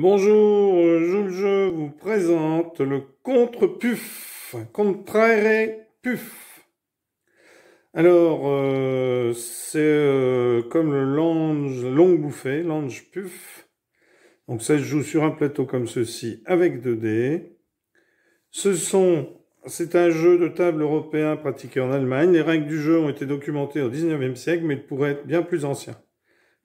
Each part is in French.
Bonjour, euh, Je vous présente le contre puff contre puff Alors, euh, c'est euh, comme le lange longue bouffée, lange puff Donc ça se joue sur un plateau comme ceci avec 2 dés. Ce sont, c'est un jeu de table européen pratiqué en Allemagne. Les règles du jeu ont été documentées au 19e siècle, mais il pourrait être bien plus ancien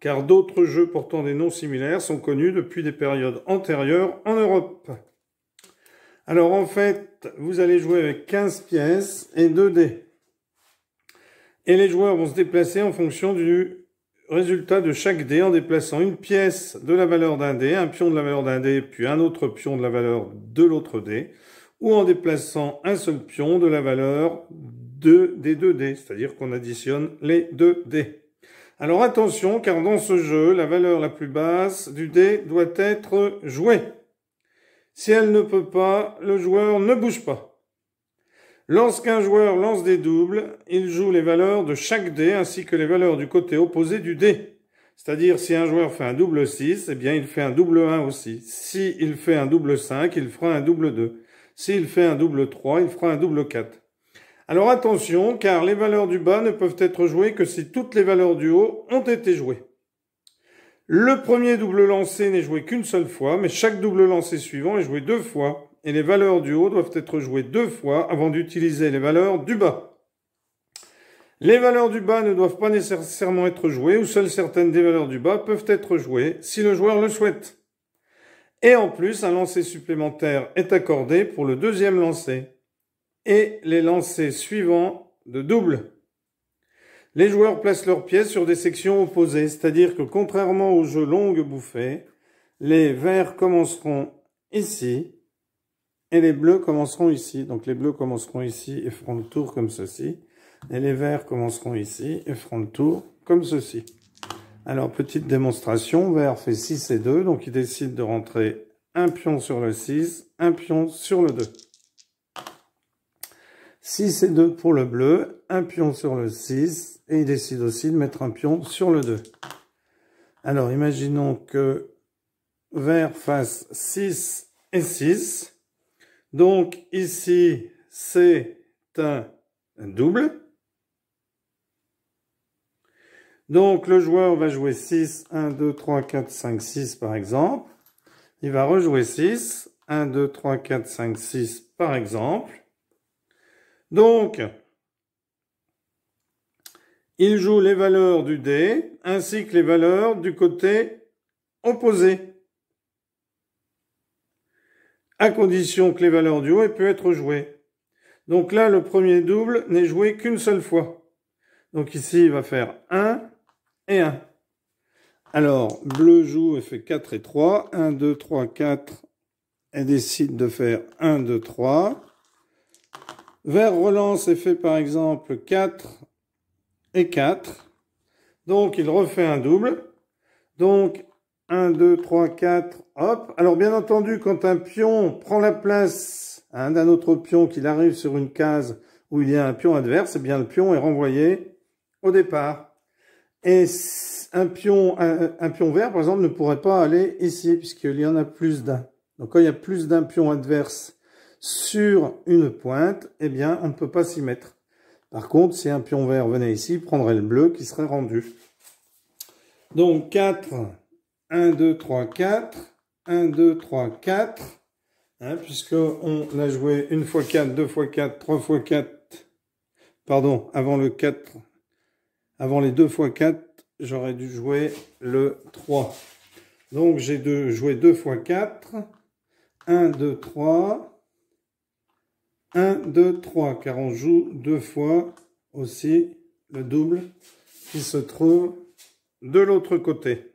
car d'autres jeux portant des noms similaires sont connus depuis des périodes antérieures en Europe. Alors en fait, vous allez jouer avec 15 pièces et 2 dés. Et les joueurs vont se déplacer en fonction du résultat de chaque dé en déplaçant une pièce de la valeur d'un dé, un pion de la valeur d'un dé, puis un autre pion de la valeur de l'autre dé, ou en déplaçant un seul pion de la valeur des deux dés, c'est-à-dire qu'on additionne les deux dés. Alors attention, car dans ce jeu, la valeur la plus basse du dé doit être jouée. Si elle ne peut pas, le joueur ne bouge pas. Lorsqu'un joueur lance des doubles, il joue les valeurs de chaque dé ainsi que les valeurs du côté opposé du dé. C'est-à-dire si un joueur fait un double 6, eh bien il fait un double 1 aussi. Si il fait un double 5, il fera un double 2. S'il fait un double 3, il fera un double 4. Alors attention, car les valeurs du bas ne peuvent être jouées que si toutes les valeurs du haut ont été jouées. Le premier double lancé n'est joué qu'une seule fois, mais chaque double lancé suivant est joué deux fois, et les valeurs du haut doivent être jouées deux fois avant d'utiliser les valeurs du bas. Les valeurs du bas ne doivent pas nécessairement être jouées, ou seules certaines des valeurs du bas peuvent être jouées, si le joueur le souhaite. Et en plus, un lancer supplémentaire est accordé pour le deuxième lancé et les lancers suivants de double. Les joueurs placent leurs pièces sur des sections opposées, c'est-à-dire que contrairement au jeu longue bouffée, les verts commenceront ici et les bleus commenceront ici. Donc les bleus commenceront ici et feront le tour comme ceci. Et les verts commenceront ici et feront le tour comme ceci. Alors petite démonstration, vert fait 6 et 2, donc il décide de rentrer un pion sur le 6, un pion sur le 2. 6 et 2 pour le bleu, un pion sur le 6, et il décide aussi de mettre un pion sur le 2. Alors, imaginons que vert fasse 6 et 6. Donc, ici, c'est un double. Donc, le joueur va jouer 6, 1, 2, 3, 4, 5, 6 par exemple. Il va rejouer 6, 1, 2, 3, 4, 5, 6 par exemple. Donc, il joue les valeurs du dé ainsi que les valeurs du côté opposé, à condition que les valeurs du haut aient pu être jouées. Donc là, le premier double n'est joué qu'une seule fois. Donc ici, il va faire 1 et 1. Alors, bleu joue et fait 4 et 3. 1, 2, 3, 4 Elle décide de faire 1, 2, 3. Vert relance et fait par exemple 4 et 4. Donc il refait un double. Donc 1, 2, 3, 4, hop. Alors bien entendu, quand un pion prend la place d'un autre pion, qu'il arrive sur une case où il y a un pion adverse, eh bien le pion est renvoyé au départ. Et un pion, un, un pion vert, par exemple, ne pourrait pas aller ici, puisqu'il y en a plus d'un. Donc quand il y a plus d'un pion adverse sur une pointe, eh bien, on ne peut pas s'y mettre. Par contre, si un pion vert venait ici, il prendrait le bleu qui serait rendu. Donc 4, 1, 2, 3, 4, 1, 2, 3, 4, puisqu'on a joué une fois 4, 2 fois 4, 3 fois 4, pardon, avant le 4, avant les 2 fois 4, j'aurais dû jouer le 3. Donc j'ai joué 2 fois 4, 1, 2, 3, 1, 2, 3, car on joue deux fois aussi le double qui se trouve de l'autre côté.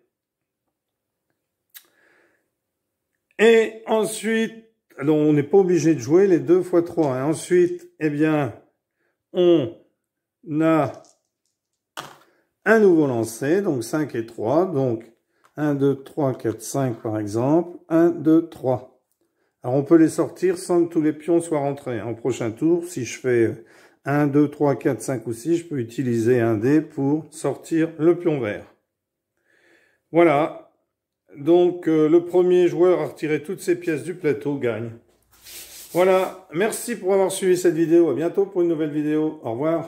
Et ensuite, alors on n'est pas obligé de jouer les deux fois 3. Et hein. ensuite, eh bien, on a un nouveau lancé, donc 5 et 3. Donc 1, 2, 3, 4, 5 par exemple. 1, 2, 3. Alors on peut les sortir sans que tous les pions soient rentrés. En prochain tour, si je fais 1, 2, 3, 4, 5 ou 6, je peux utiliser un dé pour sortir le pion vert. Voilà. Donc euh, le premier joueur à retirer toutes ses pièces du plateau gagne. Voilà, merci pour avoir suivi cette vidéo. À bientôt pour une nouvelle vidéo. Au revoir.